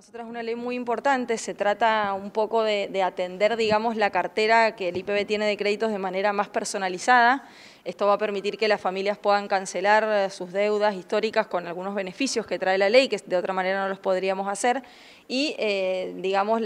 nosotros una ley muy importante, se trata un poco de, de atender, digamos, la cartera que el IPB tiene de créditos de manera más personalizada. Esto va a permitir que las familias puedan cancelar eh, sus deudas históricas con algunos beneficios que trae la ley, que de otra manera no los podríamos hacer. Y, eh, digamos,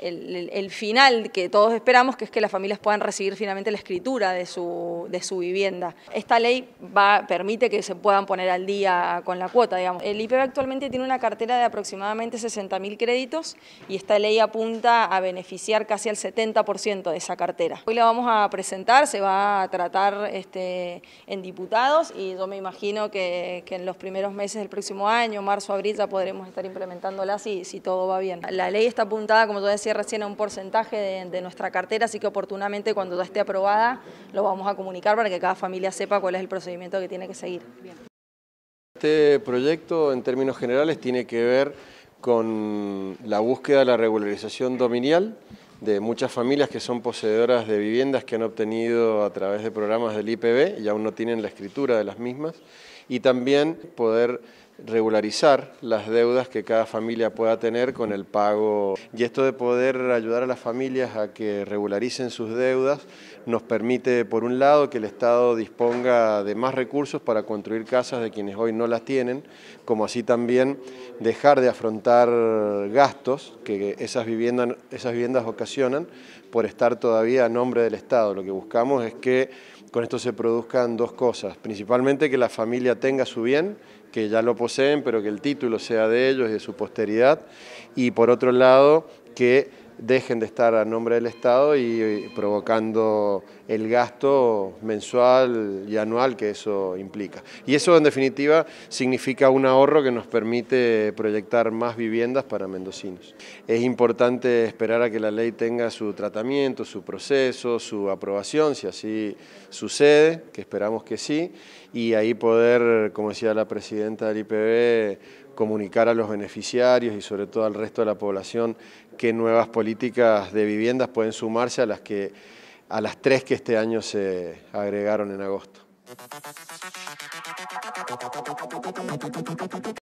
el, final que todos esperamos, que es que las familias puedan recibir finalmente la escritura de su, de su vivienda. Esta ley va, permite que se puedan poner al día con la cuota, digamos. El IPB actualmente tiene una cartera de aproximadamente 60.000 créditos y esta ley apunta a beneficiar casi al 70% de esa cartera. Hoy la vamos a presentar, se va a tratar... Este, en diputados y yo me imagino que, en los primeros meses del próximo año, marzo, abril, ya podremos estar implementándolas si, si todo va bien. La ley está apuntada, como yo decía recién, a un porcentaje de, nuestra cartera, así que oportunamente cuando ya esté aprobada lo vamos a comunicar para que cada familia sepa cuál es el procedimiento que tiene que seguir. Este proyecto, en términos generales, tiene que ver con la búsqueda de la regularización dominial, de muchas familias que son poseedoras de viviendas que han obtenido a través de programas del IPB y aún no tienen la escritura de las mismas y también poder regularizar las deudas que cada familia pueda tener con el pago. Y esto de poder ayudar a las familias a que regularicen sus deudas nos permite, por un lado, que el Estado disponga de más recursos para construir casas de quienes hoy no las tienen, como así también dejar de afrontar gastos que esas viviendas, ocasionan por estar todavía a nombre del Estado. Lo que buscamos es que con esto se produzcan dos cosas, principalmente que la familia tenga su bien, que ya lo poseen, pero que el título sea de ellos y de su posteridad, y por otro lado, que dejen de estar a nombre del Estado y eh, provocando el gasto mensual y anual que eso implica. Y eso en definitiva significa un ahorro que nos permite proyectar más viviendas para mendocinos. Es importante esperar a que la ley tenga su tratamiento, su proceso, su aprobación, si así sucede, que esperamos que sí, y ahí poder, como decía la presidenta del IPB, comunicar a los beneficiarios y sobre todo al resto de la población qué nuevas políticas de viviendas pueden sumarse a las, que, a las tres que este año se agregaron en agosto.